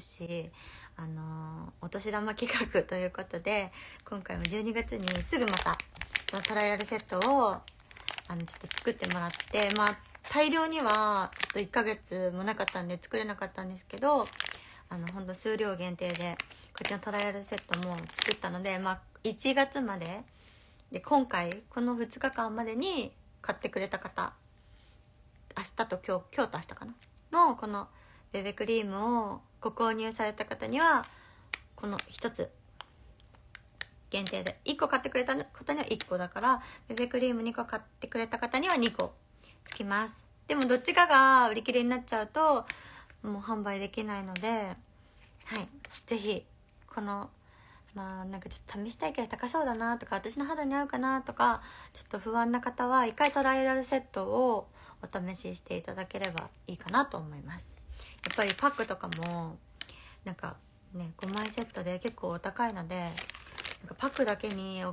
しあのお年玉企画ということで今回も12月にすぐまたのトライアルセットをあのちょっと作ってもらってまあ大量にはちょっと1ヶ月もなかったんで作れなかったんですけどあの数量限定でこっちのトライアルセットも作ったのでまあ1月までで今回この2日間までに買ってくれた方明日と今日今日と明日かなのこの「ベベクリームをご購入された方にはこの1つ限定で1個買ってくれた方には1個だからベベクリーム2個買ってくれた方には2個つきますでもどっちかが売り切れになっちゃうともう販売できないのではい是非このまあなんかちょっと試したいけど高そうだなとか私の肌に合うかなとかちょっと不安な方は1回トライアルセットをお試ししていただければいいかなと思いますっぱりパックとかもなんかね5枚セットで結構お高いのでなんかパックだけにな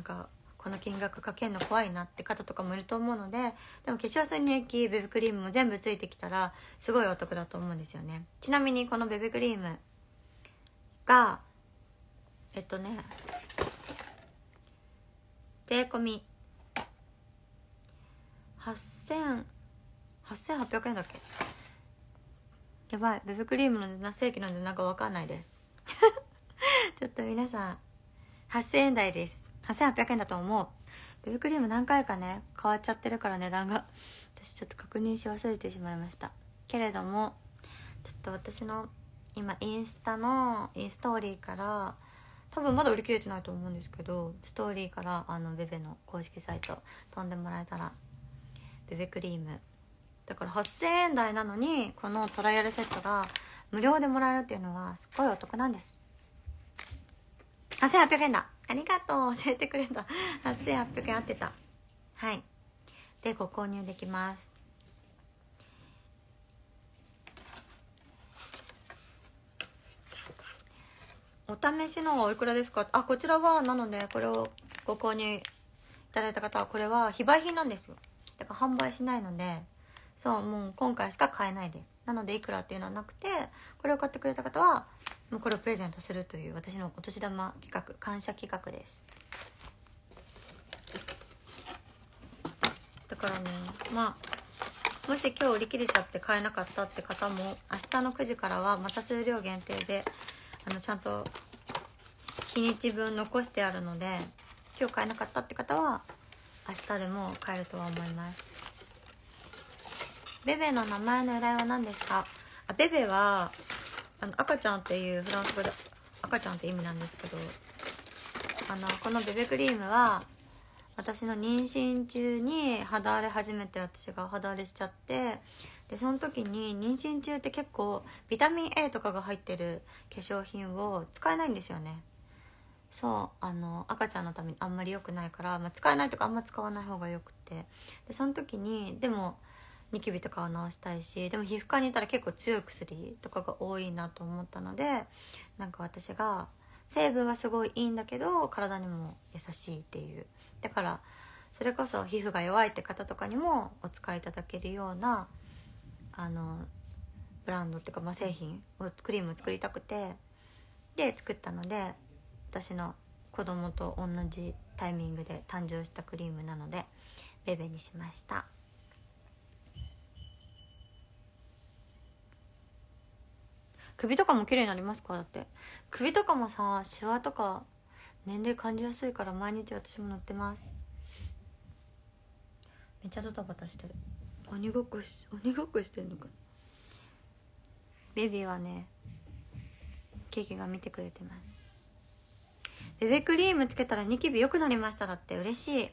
んかこの金額かけるの怖いなって方とかもいると思うのででも化粧水に液ベビクリームも全部ついてきたらすごいお得だと思うんですよねちなみにこのベビクリームがえっとね税込み8800円だっけやばいベブクリームの7世紀なんでなんか分かんないです ちょっと皆さん8000円台です8800円だと思うベブクリーム何回かね変わっちゃってるから値段が私ちょっと確認し忘れてしまいましたけれどもちょっと私の今インスタのインストーリーから多分まだ売り切れてないと思うんですけどストーリーからあのベベの公式サイト飛んでもらえたらベベクリームだから8000円台なのにこのトライアルセットが無料でもらえるっていうのはすっごいお得なんです8800円だありがとう教えてくれた8800円合ってたはいでご購入できますお試しのおいくらですかあこちらはなのでこれをご購入いただいた方はこれは非売品なんですよだから販売しないのでそうもう今回しか買えないですなのでいくらっていうのはなくてこれを買ってくれた方はもうこれをプレゼントするという私のお年玉企画感謝企画ですだからねまあもし今日売り切れちゃって買えなかったって方も明日の9時からはまた数量限定であのちゃんと日にち分残してあるので今日買えなかったって方は明日でも買えるとは思いますベベの名前の由来は何ですかあベベはあの赤ちゃんっていうフランス語で赤ちゃんって意味なんですけどあのこのベベクリームは私の妊娠中に肌荒れ始めて私が肌荒れしちゃってでその時に妊娠中って結構ビタミン A とかが入ってる化粧品を使えないんですよねそうあの赤ちゃんのためにあんまり良くないから、まあ、使えないとかあんま使わない方がよくてでその時にでもニキビとかを治したいしでも皮膚科にいたら結構強い薬とかが多いなと思ったのでなんか私が成分はすごいいいんだけど体にも優しいっていうだからそれこそ皮膚が弱いって方とかにもお使いいただけるようなあのブランドっていうか、まあ、製品をクリーム作りたくてで作ったので私の子供と同じタイミングで誕生したクリームなのでベベにしました。首とかも綺麗になりますかだって首とかもさシワとか年齢感じやすいから毎日私も乗ってますめっちゃドタバタしてる鬼ごっこし鬼ごっこしてんのかベビーはねケーキが見てくれてますベベクリームつけたらニキビ良くなりましただって嬉しい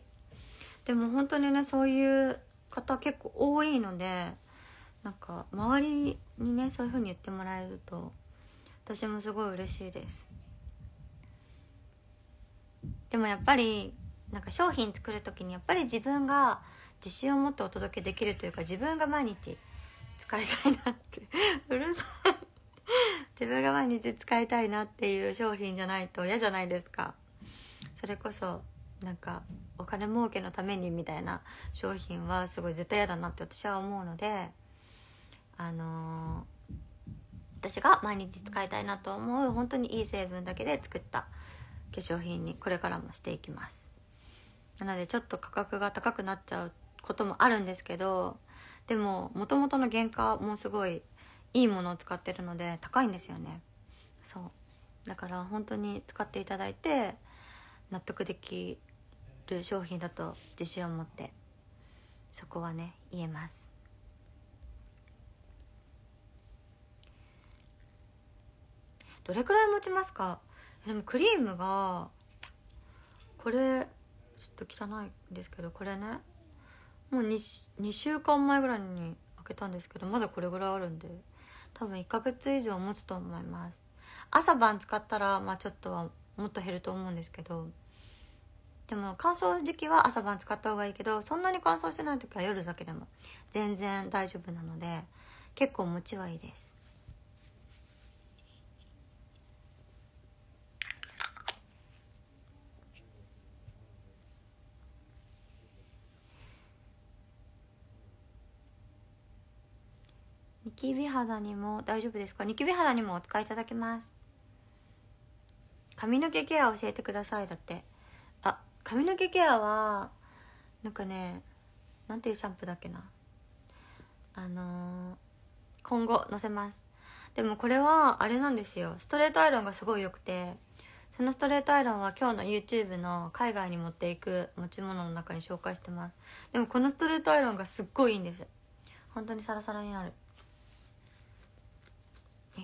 でも本当にねそういう方結構多いのでなんか周りにねそういう風に言ってもらえると私もすごい嬉しいですでもやっぱりなんか商品作る時にやっぱり自分が自信を持ってお届けできるというか自分が毎日使いたいなって うるさい自分が毎日使いたいなっていう商品じゃないと嫌じゃないですかそれこそなんかお金儲けのためにみたいな商品はすごい絶対嫌だなって私は思うのであのー、私が毎日使いたいなと思う本当にいい成分だけで作った化粧品にこれからもしていきますなのでちょっと価格が高くなっちゃうこともあるんですけどでももともとの原価もすごいいいものを使ってるので高いんですよねそうだから本当に使っていただいて納得できる商品だと自信を持ってそこはね言えますどれくらい持ちますかでもクリームがこれちょっと汚いんですけどこれねもう 2, 2週間前ぐらいに開けたんですけどまだこれぐらいあるんで多分1ヶ月以上持つと思います朝晩使ったらまあちょっとはもっと減ると思うんですけどでも乾燥時期は朝晩使った方がいいけどそんなに乾燥してない時は夜だけでも全然大丈夫なので結構持ちはいいですキビ肌にも大丈夫ですかニキビ肌にもお使いいただけます髪の毛ケア教えてくださいだってあ髪の毛ケアはなんかねなんていうシャンプーだっけなあのー、今後のせますでもこれはあれなんですよストレートアイロンがすごい良くてそのストレートアイロンは今日の YouTube の海外に持っていく持ち物の中に紹介してますでもこのストレートアイロンがすっごいいいんです本当にサラサラになる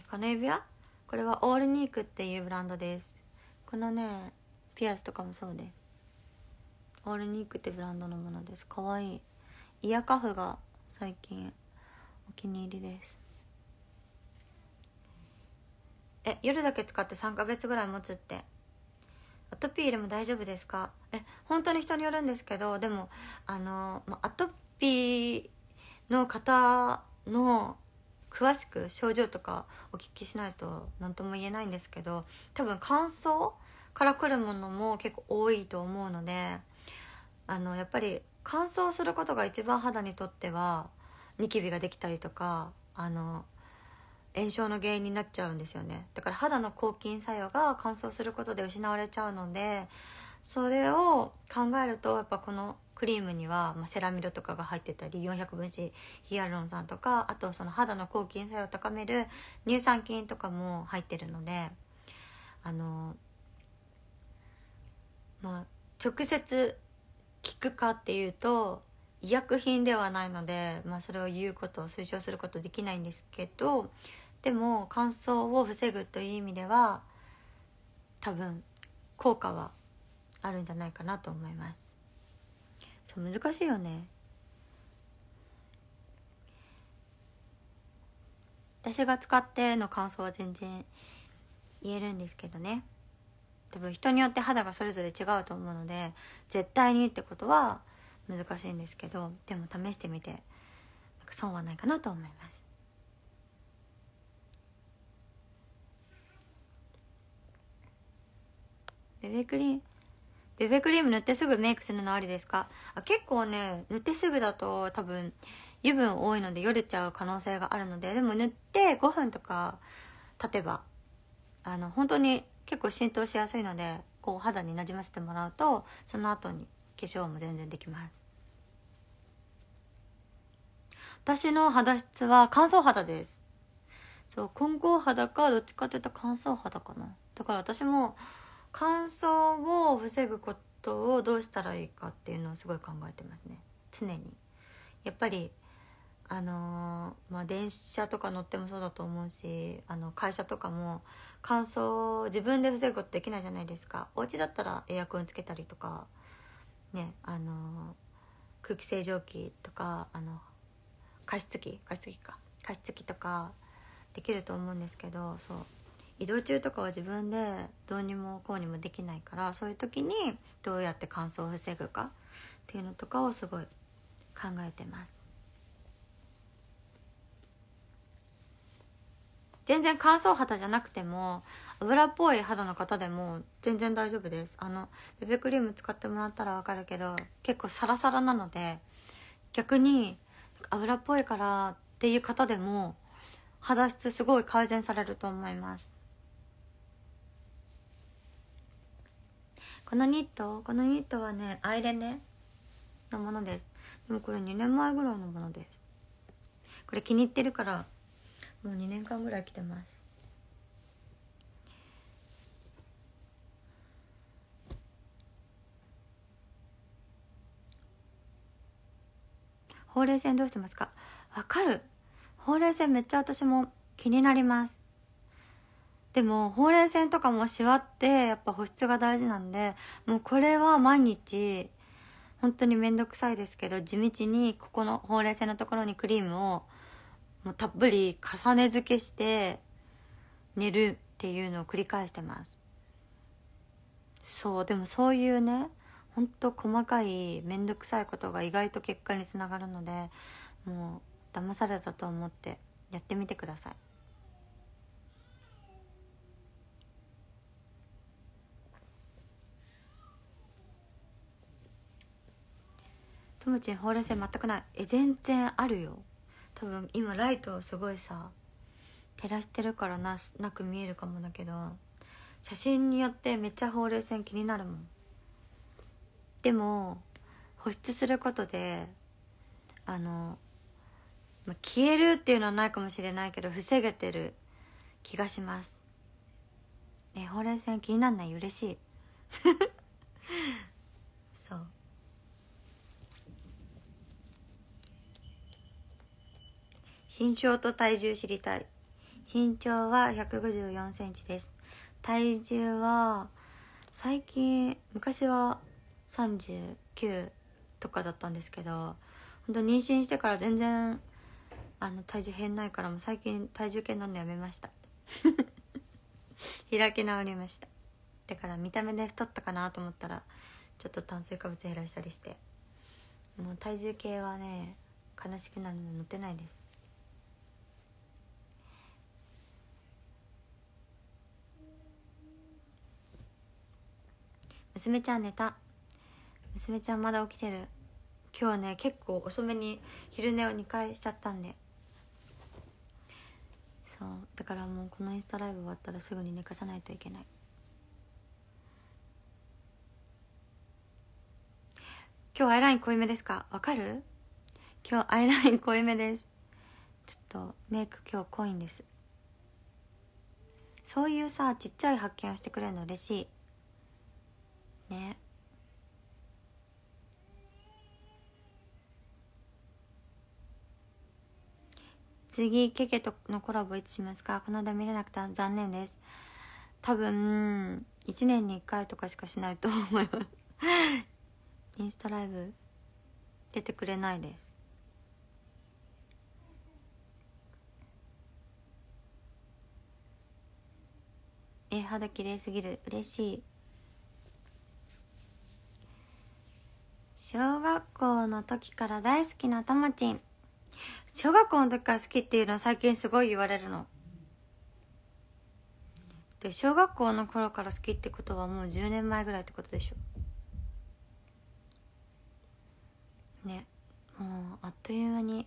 この指輪これはオールニークっていうブランドですこのねピアスとかもそうでオールニークってブランドのものですかわいいイヤカフが最近お気に入りですえ夜だけ使って3ヶ月ぐらい持つってアトピーでも大丈夫ですかえ本当に人によるんですけどでもあの、ま、アトピーの方の詳しく症状とかお聞きしないと何とも言えないんですけど多分乾燥からくるものも結構多いと思うのであのやっぱり乾燥することが一番肌にとってはニキビができたりとかあの炎症の原因になっちゃうんですよねだから肌の抗菌作用が乾燥することで失われちゃうのでそれを考えるとやっぱこのクリームには、まあ、セラミドとかが入ってたり400分子ヒアルロン酸とかあとその肌の抗菌作用を高める乳酸菌とかも入ってるのであのまあ直接効くかっていうと医薬品ではないので、まあ、それを言うことを推奨することできないんですけどでも乾燥を防ぐという意味では多分効果はあるんじゃないかなと思いますそう難しいよね私が使っての感想は全然言えるんですけどね多分人によって肌がそれぞれ違うと思うので絶対にってことは難しいんですけどでも試してみてなんか損はないかなと思いますベビークリーンビクリーム塗ってすぐメイクするのありですかあ結構ね、塗ってすぐだと多分油分多いのでよれちゃう可能性があるので、でも塗って5分とか経てば、あの、本当に結構浸透しやすいので、こう肌になじませてもらうと、その後に化粧も全然できます。私の肌質は乾燥肌です。そう、混合肌か、どっちかって言ったら乾燥肌かな。だから私も、乾燥を防ぐことをどうしたらいいかっていうのをすごい考えてますね常にやっぱりあのー、まあ、電車とか乗ってもそうだと思うしあの会社とかも乾燥を自分で防ぐことできないじゃないですかお家だったらエアコンつけたりとかねあのー、空気清浄機とかあの加湿器加湿器か加湿器とかできると思うんですけどそう移動中とかは自分でどうにもこうにもできないからそういう時にどうやって乾燥を防ぐかっていうのとかをすごい考えてます全然乾燥肌じゃなくても油っぽい肌の方でも全然大丈夫ですあのベビークリーム使ってもらったら分かるけど結構サラサラなので逆に油っぽいからっていう方でも肌質すごい改善されると思いますこのニットこのニットはねアイレネのものですでもこれ2年前ぐらいのものですこれ気に入ってるからもう2年間ぐらい着てますほうれい線どうしてますかわかるほうれい線めっちゃ私も気になりますでもほうれい線とかもしわってやっぱ保湿が大事なんでもうこれは毎日本当に面倒くさいですけど地道にここのほうれい線のところにクリームをもうたっぷり重ね付けして寝るっていうのを繰り返してますそうでもそういうねほんと細かい面倒くさいことが意外と結果につながるのでもう騙されたと思ってやってみてくださいともちほうれい線全くないえ全然あるよ多分今ライトをすごいさ照らしてるからななく見えるかもだけど写真によってめっちゃほうれい線気になるもんでも保湿することであの、ま消えるっていうのはないかもしれないけど防げてる気がしますえほうれい線気になんない嬉しい そう身長と体重知りたい。身長は154センチです。体重は、最近、昔は39とかだったんですけど、本当妊娠してから全然、あの、体重減ないから、もう最近体重計飲んのやめました。開き直りました。だから見た目で太ったかなと思ったら、ちょっと炭水化物減らしたりして。もう体重計はね、悲しくなるの乗ってないです。娘ちゃん寝た娘ちゃんまだ起きてる今日はね結構遅めに昼寝を2回しちゃったんでそうだからもうこのインスタライブ終わったらすぐに寝かさないといけない今日アイライン濃いめですかわかる今日アイライン濃いめですちょっとメイク今日濃いんですそういうさちっちゃい発見をしてくれるの嬉しいね次ケケとのコラボいつしますかこの間見れなくて残念です多分1年に1回とかしかしないと思います インスタライブ出てくれないですえ肌綺麗すぎる嬉しい小学校の時から大好きなたまちん小学校の時から好きっていうのは最近すごい言われるので小学校の頃から好きってことはもう10年前ぐらいってことでしょねもうあっという間に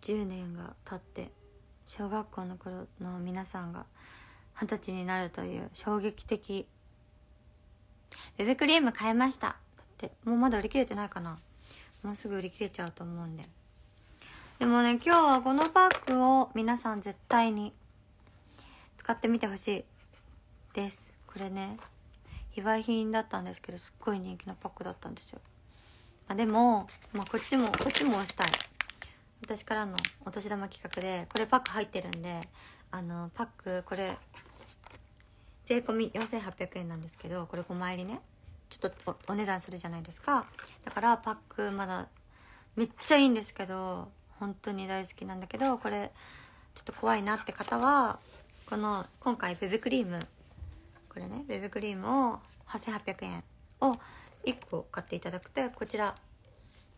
10年が経って小学校の頃の皆さんが二十歳になるという衝撃的ウェブクリーム買いましたってもうまだ売り切れてないかなもうすぐ売り切れちゃうと思うんででもね今日はこのパックを皆さん絶対に使ってみてほしいですこれね非売品だったんですけどすっごい人気のパックだったんですよ、まあ、でも、まあ、こっちもこっちも押したい私からのお年玉企画でこれパック入ってるんであのパックこれ税込4800円なんですけどこれ5枚入りねちょっとお値段するじゃないですかだからパックまだめっちゃいいんですけど本当に大好きなんだけどこれちょっと怖いなって方はこの今回ベベクリームこれねベベクリームを8800円を1個買っていただくとこちら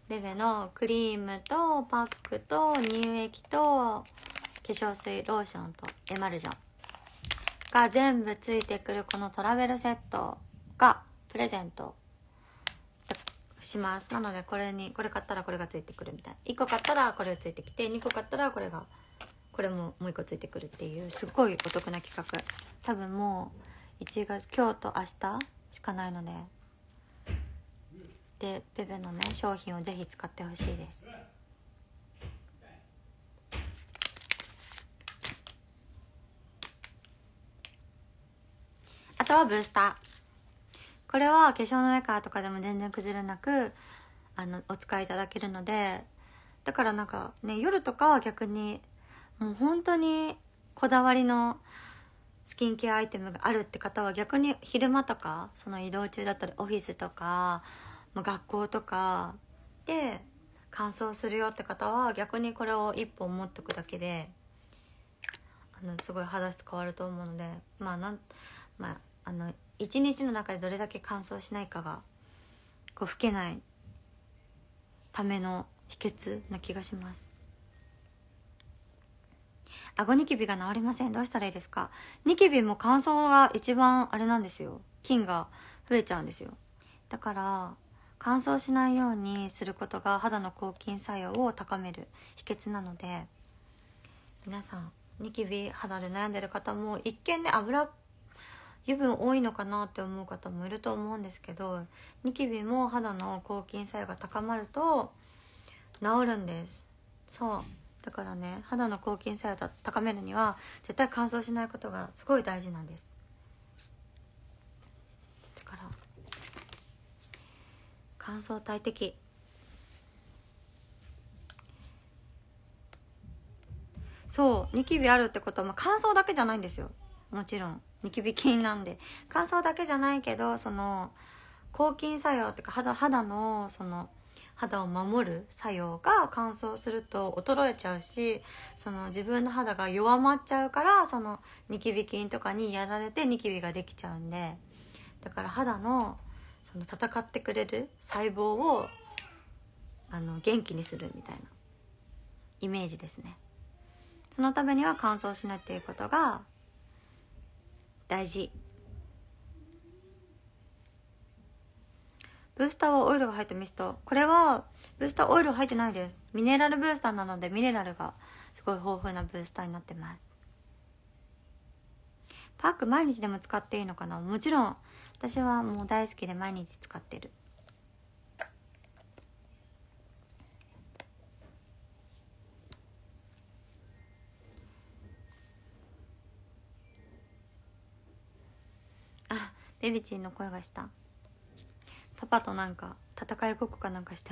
ベベのクリームとパックと乳液と化粧水ローションとエマルジョンが全部ついてくるこのトラベルセットがプレゼントしますなのでこれにこれ買ったらこれがついてくるみたいな1個買ったらこれがついてきて2個買ったらこれがこれももう1個ついてくるっていうすごいお得な企画多分もう1月今日と明日しかないのででべべのね商品をぜひ使ってほしいですあとはブースターこれは化粧の上からとかでも全然崩れなくあのお使いいただけるのでだからなんかね夜とかは逆にもう本当にこだわりのスキンケアアイテムがあるって方は逆に昼間とかその移動中だったりオフィスとか学校とかで乾燥するよって方は逆にこれを1本持っとくだけであのすごい肌質変わると思うのでまあなんまああの一日の中でどれだけ乾燥しないかがこう老けないための秘訣な気がします顎ニキビが治りませんどうしたらいいですかニキビも乾燥が一番あれなんですよ菌が増えちゃうんですよだから乾燥しないようにすることが肌の抗菌作用を高める秘訣なので皆さんニキビ肌で悩んでる方も一見ね脂っ油分多いのかなって思う方もいると思うんですけどニキビも肌の抗菌作用が高まると治るんですそうだからね肌の抗菌作用を高めるには絶対乾燥しないことがすごい大事なんですだから乾燥大敵そうニキビあるってことは、まあ、乾燥だけじゃないんですよもちろんニキビ菌なんで乾燥だけじゃないけどその抗菌作用っていうか肌肌のその肌を守る作用が乾燥すると衰えちゃうしその自分の肌が弱まっちゃうからそのニキビ菌とかにやられてニキビができちゃうんでだから肌のその戦ってくれる細胞をあの元気にするみたいなイメージですねそのためには乾燥しないっていうことが大事ブースターはオイルが入ったミストこれはブースターオイル入ってないですミネラルブースターなのでミネラルがすごい豊富なブースターになってますパック毎日でも使っていいのかなもちろん私はもう大好きで毎日使ってるエビチンの声がしたパパとなんか戦いごっこかなんかして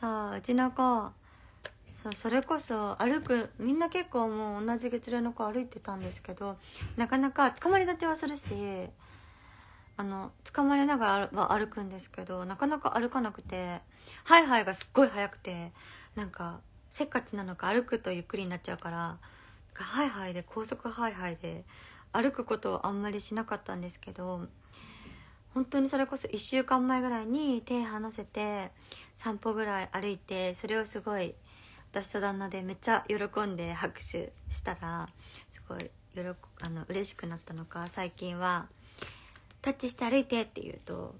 そううちの子そうそれこそ歩くみんな結構もう同じ月齢の子歩いてたんですけどなかなか捕まり立ちはするしあの捕まれながらは歩くんですけどなかなか歩かなくてハイハイがすっごい速くてなんかせっかちなのか歩くとゆっくりになっちゃうからハイハイで高速ハイハイで歩くことをあんまりしなかったんですけど本当にそれこそ1週間前ぐらいに手離せて散歩ぐらい歩いてそれをすごい私と旦那でめっちゃ喜んで拍手したらすごい喜あの嬉しくなったのか最近は「タッチして歩いて」って言うと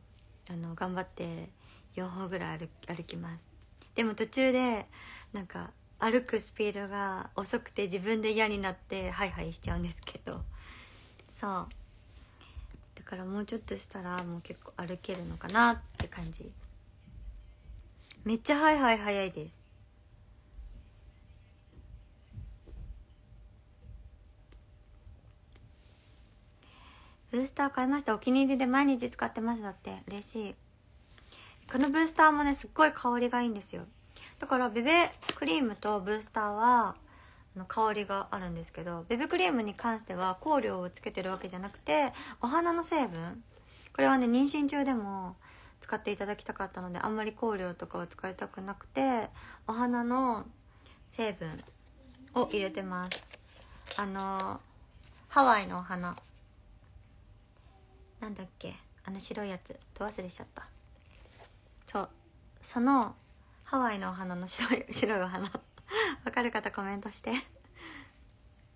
あの頑張って4歩ぐらい歩きますでも途中でなんか歩くスピードが遅くて自分で嫌になってハイハイしちゃうんですけどそうだからもうちょっとしたらもう結構歩けるのかなって感じめっちゃハイハイ早いですブースター買いましたお気に入りで毎日使ってますだって嬉しいこのブースターもねすっごい香りがいいんですよだからベベクリームとブースターはの香りがあるんですけどベビクリームに関しては香料をつけてるわけじゃなくてお花の成分これはね妊娠中でも使っていただきたかったのであんまり香料とかは使いたくなくてお花の成分を入れてますあのハワイのお花なんだっけあの白いやつと忘れしちゃったそうそのハワイのお花の白い白いお花わかる方コメントして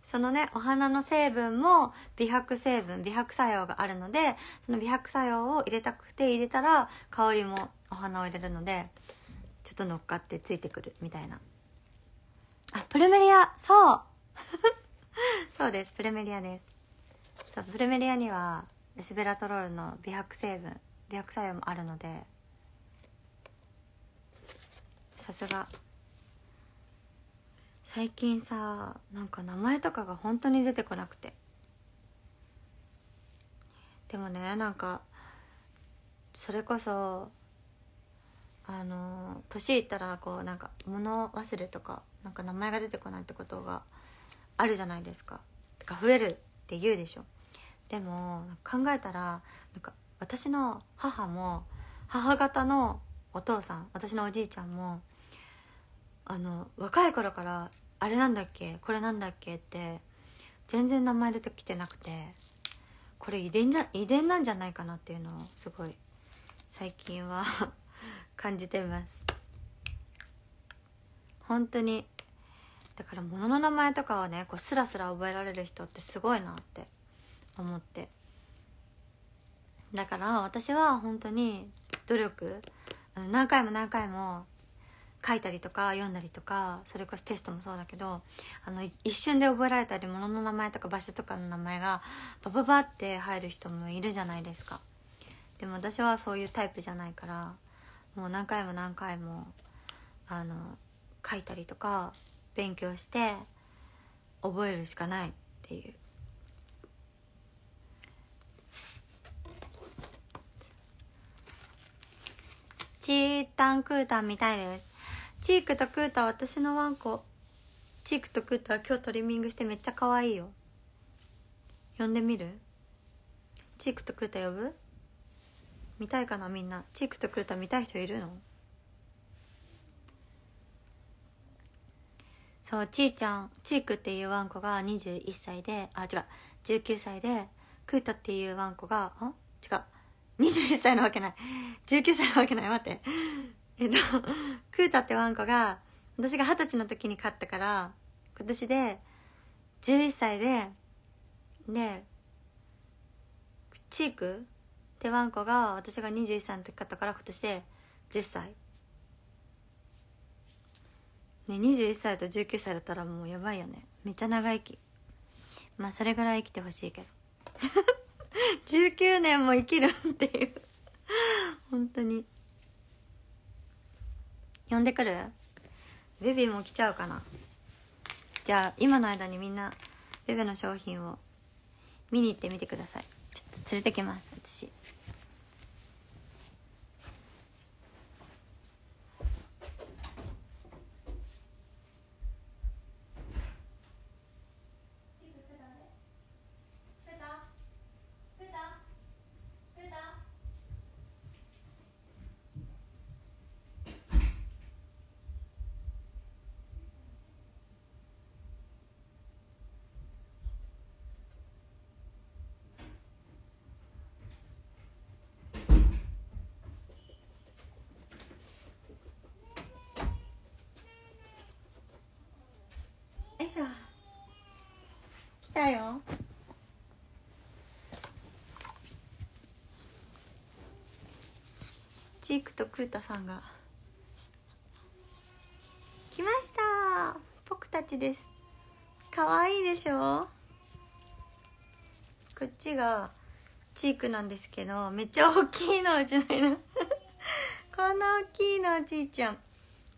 そのねお花の成分も美白成分美白作用があるのでその美白作用を入れたくて入れたら香りもお花を入れるのでちょっと乗っかってついてくるみたいなあプルメリアそう そうですプルメリアですそうプルメリアにはエスベラトロールの美白成分美白作用もあるのでさすが最近さなんか名前とかが本当に出てこなくてでもねなんかそれこそあの年いったらこうなんか物忘れとかなんか名前が出てこないってことがあるじゃないですかてか増えるって言うでしょでも考えたらなんか私の母も母方のお父さん私のおじいちゃんもあの若い頃からあれなんだっけこれなんだっけって全然名前出てきてなくてこれ遺伝じゃ遺伝なんじゃないかなっていうのをすごい最近は 感じてます本当にだから物の名前とかはねこうスラスラ覚えられる人ってすごいなって思ってだから私は本当に努力何回も何回も書いたりとか読んだりとかそれこそテストもそうだけどあの一瞬で覚えられたり物の名前とか場所とかの名前がバババって入る人もいるじゃないですかでも私はそういうタイプじゃないからもう何回も何回もあの書いたりとか勉強して覚えるしかないっていうチータンクータンみたいですチークとクータ私のワンコチークとクータ今日トリミングしてめっちゃ可愛いよ呼んでみるチークとクータ呼ぶ見たいかなみんなチークとクータ見たい人いるのそうちーちゃんチークっていうワンコが21歳であ違う19歳でクータっていうワンコがあ違う21歳のわけない19歳のわけない待ってえっと クータってワンコが私が二十歳の時に飼ったから今年で11歳ででチークってワンコが私が21歳の時飼ったから今年で10歳ね21歳と19歳だったらもうやばいよねめっちゃ長生きまあそれぐらい生きてほしいけど19 年も生きるっていう本当に呼んでくるベビーも来ちゃうかなじゃあ今の間にみんなベベの商品を見に行ってみてくださいちょっと連れてきます私しょ来たよチークとクータさんが来ました僕たちです可愛いでしょこっちがチークなんですけどめっちゃ大きいのうちの こんな大きいのちーちゃん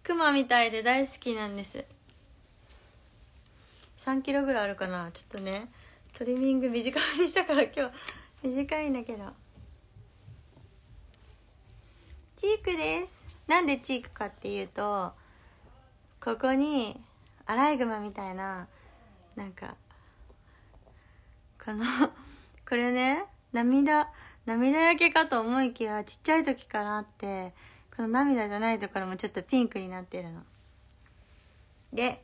クマみたいで大好きなんです3キロぐらいあるかなちょっとねトリミング短めにしたから今日短いんだけどチークですなんでチークかっていうとここにアライグマみたいななんかこのこれね涙涙焼けかと思いきやちっちゃい時からあってこの涙じゃないところもちょっとピンクになってるので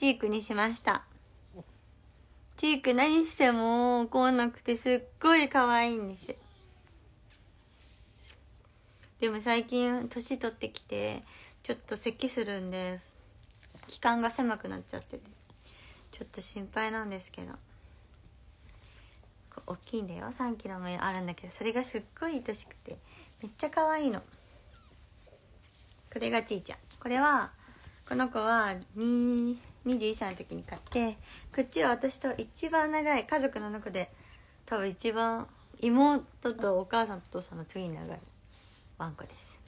チークにしましたチーク何しても怒んなくてすっごい可愛いんですでも最近年取ってきてちょっと咳するんで気管が狭くなっちゃっててちょっと心配なんですけど大きいんだよ3キロもあるんだけどそれがすっごい愛しくてめっちゃ可愛いのこれがちーちゃんこれはこの子は21歳の時に買ってこっちは私と一番長い家族の中で多分一番妹とお母さんとお父さんの次に長いワンコです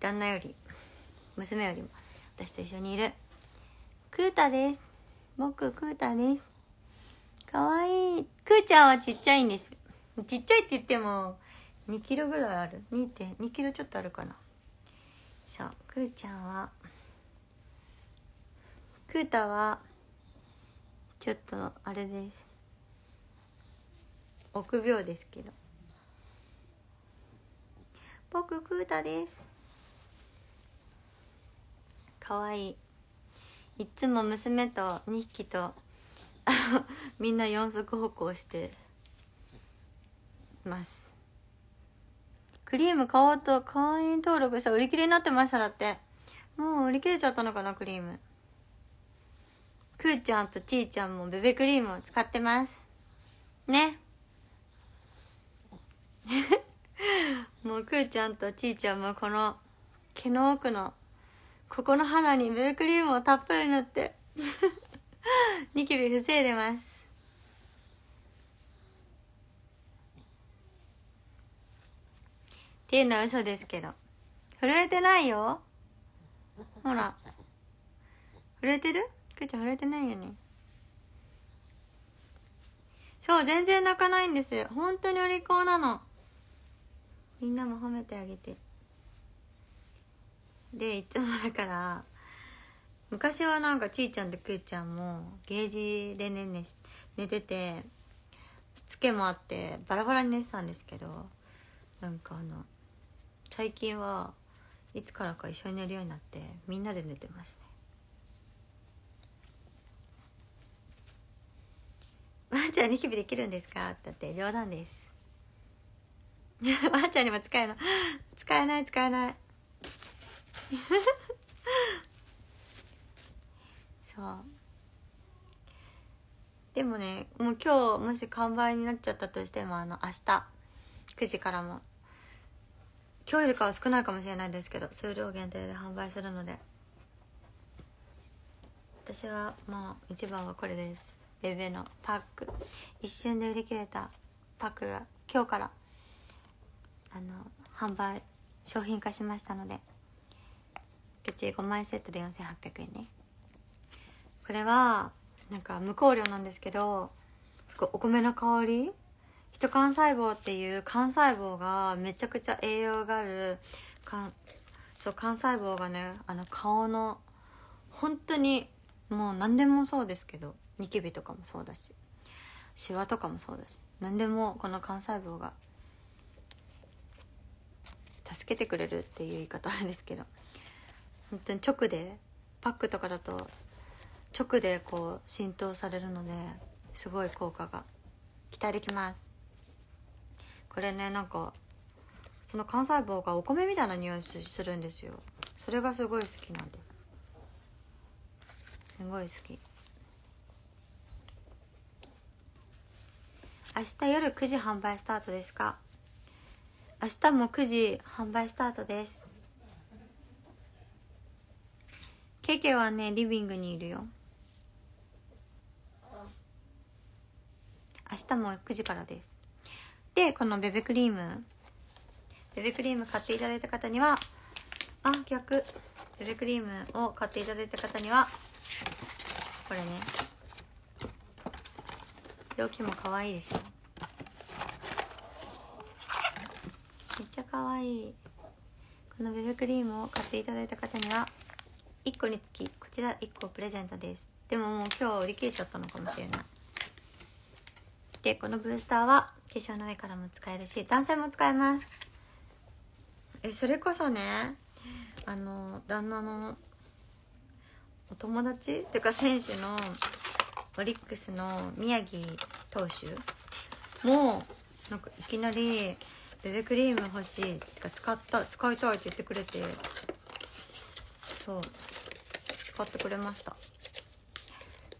旦那より娘よりも私と一緒にいるクータです僕クータですかわいいクーちゃんはちっちゃいんですちっちゃいって言っても2キロぐらいある2.2キロちょっとあるかなそうくーちゃんはクータはちょっとあれです臆病ですけど僕クータですかわいいいつも娘と2匹と みんな四足歩行してますクリーム買おうと会員登録したら売り切れになってましただってもう売り切れちゃったのかなクリームくーちゃんとちーちゃんもベベクリームを使ってますね もうくーちゃんとちーちゃんもこの毛の奥のここの肌にベベクリームをたっぷり塗って ニキビ防いでますっていうのは嘘ですけど震えてないよほら震えてるくちゃ腫れてないよねそう全然泣かないんです本当にお利口なのみんなも褒めてあげてでいつもだから昔はなんかちーちゃんとくーちゃんもゲージでねね寝ててしつけもあってバラバラに寝てたんですけどなんかあの最近はいつからか一緒に寝るようになってみんなで寝てますねワンちゃんニキビできるんですか?」だって冗談です ワンちゃんにも使えの 使えない使えない そうでもねもう今日もし完売になっちゃったとしてもあの明日9時からも今日よりかは少ないかもしれないですけど数量限定で販売するので私はまあ一番はこれですベベのパック一瞬で売り切れたパックが今日からあの販売商品化しましたのでうち5枚セットで4800円ねこれはなんか無香料なんですけどすごいお米の香りト幹細胞っていう幹細胞がめちゃくちゃ栄養があるかそう幹細胞がねあの顔の本当にもう何でもそうですけどニキビとかもそうだしシワとかもそうだし何でもこの幹細胞が助けてくれるっていう言い方ですけど本当に直でパックとかだと直でこう浸透されるのですごい効果が期待できますこれねなんかその幹細胞がお米みたいな匂いするんですよそれがすごい好きなんですすごい好き明日夜9時販売スタートですか明日も9時販売スタートですケケはねリビングにいるよ明日も9時からですでこのベベクリームベベクリーム買っていただいた方にはあ逆ベベクリームを買っていただいた方にはこれね容器も可愛いでしょめっちゃ可愛いこのベベクリームを買っていただいた方には1個につきこちら1個プレゼントですでももう今日売り切れちゃったのかもしれないでこのブースターは化粧の上からも使えるし男性も使えますえそれこそねあの旦那のお友達っていうか選手のオリックスの宮城投手もなんかいきなり「ベベクリーム欲しい」とか使った使いたいって言ってくれてそう使ってくれました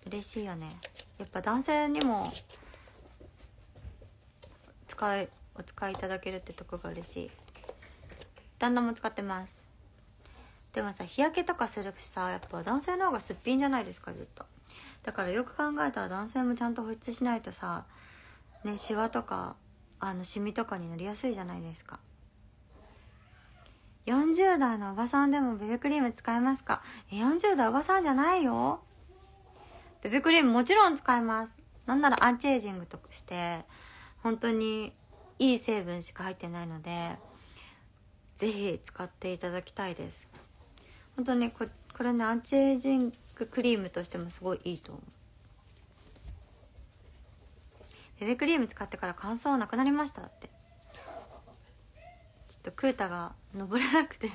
嬉しいよねやっぱ男性にも使いお使いいただけるってとこが嬉しい旦那も使ってますでもさ日焼けとかするしさやっぱ男性の方がすっぴんじゃないですかずっとだからよく考えたら男性もちゃんと保湿しないとさねシワとかあのシミとかになりやすいじゃないですか40代のおばさんでもベビークリーム使えますかえ40代おばさんじゃないよベビークリームもちろん使いますなんならアンチエイジングとして本当にいい成分しか入ってないので是非使っていただきたいです本当にここれねアンチエイジングクリームとしてもすごいいいと思うベベクリーム使ってから乾燥なくなりましたってちょっとクータが登れなくて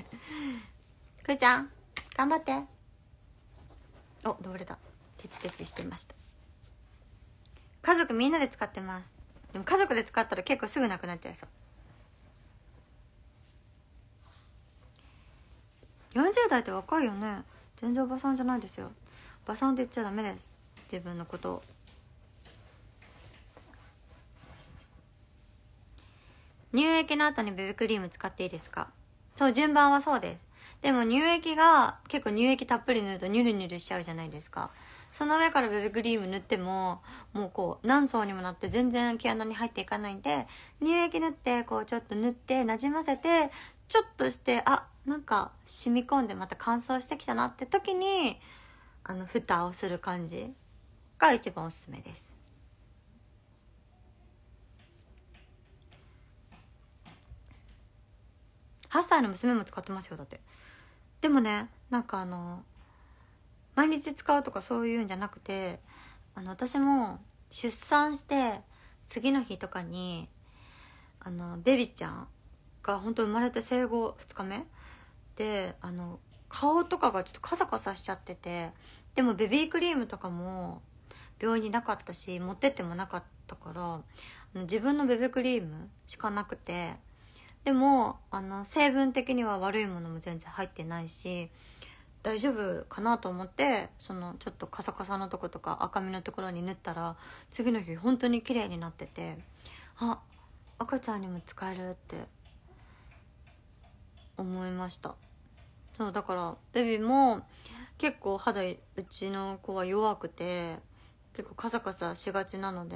クーちゃん頑張ってお登れたテチテチしてました家族みんなで使ってますでも家族で使ったら結構すぐなくなっちゃいそう40代って若いよね全然おばさんじゃないですよおばさんって言っちゃダメです自分のことを乳液の後にベビークリーム使っていいですかそう順番はそうですでも乳液が結構乳液たっぷり塗るとニュルニュルしちゃうじゃないですかその上からベビークリーム塗ってももうこう何層にもなって全然毛穴に入っていかないんで乳液塗ってこうちょっと塗ってなじませてちょっとしてあなんか染み込んでまた乾燥してきたなって時にあの蓋をする感じが一番おすすめです8歳の娘も使ってますよだってでもねなんかあの毎日使うとかそういうんじゃなくてあの私も出産して次の日とかにあのベビちゃんが本当生まれて生後2日目てあの顔とかがちょっとカサカサしちゃっててでもベビークリームとかも病院になかったし持ってってもなかったから自分のベビークリームしかなくてでもあの成分的には悪いものも全然入ってないし大丈夫かなと思ってそのちょっとカサカサのとことか赤みのところに塗ったら次の日本当に綺麗になっててあ赤ちゃんにも使えるって思いました。そうだからベビーも結構肌うちの子は弱くて結構カサカサしがちなので、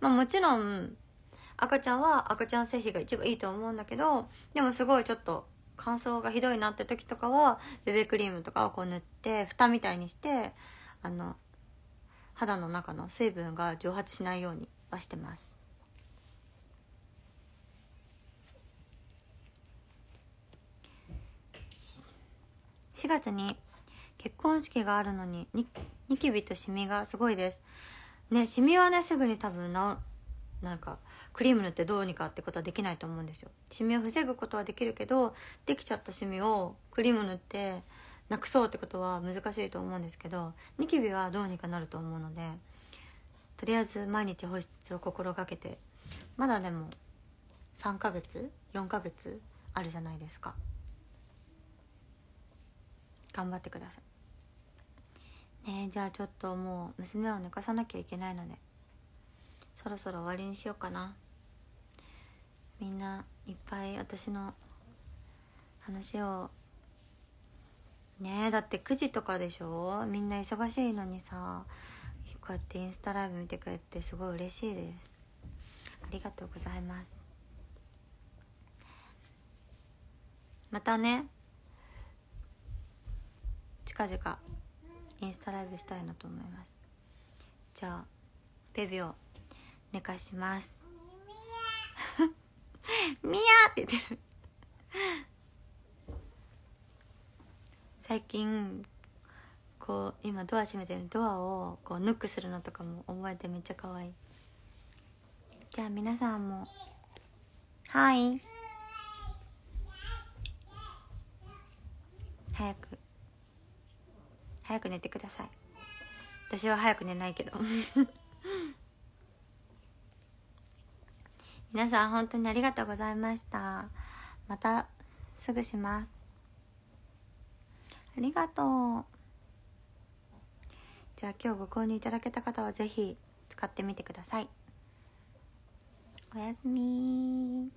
まあ、もちろん赤ちゃんは赤ちゃん製品が一番いいと思うんだけどでもすごいちょっと乾燥がひどいなって時とかはベビークリームとかをこう塗って蓋みたいにしてあの肌の中の水分が蒸発しないようにはしてます4月に結婚式があるのにニキビとシミがすごいですねシミはねすぐに多分ななんかクリーム塗ってどうにかってことはできないと思うんですよシミを防ぐことはできるけどできちゃったシミをクリーム塗ってなくそうってことは難しいと思うんですけどニキビはどうにかなると思うのでとりあえず毎日保湿を心がけてまだでも3ヶ月4ヶ月あるじゃないですか。頑張ってくださいねじゃあちょっともう娘を寝かさなきゃいけないのでそろそろ終わりにしようかなみんないっぱい私の話をねえだって9時とかでしょみんな忙しいのにさこうやってインスタライブ見てくれてすごい嬉しいですありがとうございますまたね近々インスタライブしたいなと思いますじゃあベビを寝かします ミヤって言ってる最近こう今ドア閉めてるドアをこうノックするのとかも覚えてめっちゃ可愛いじゃあ皆さんもはい早く早く寝てください私は早く寝ないけど 皆さん本当にありがとうございましたまたすぐしますありがとうじゃあ今日ご購入いただけた方は是非使ってみてくださいおやすみ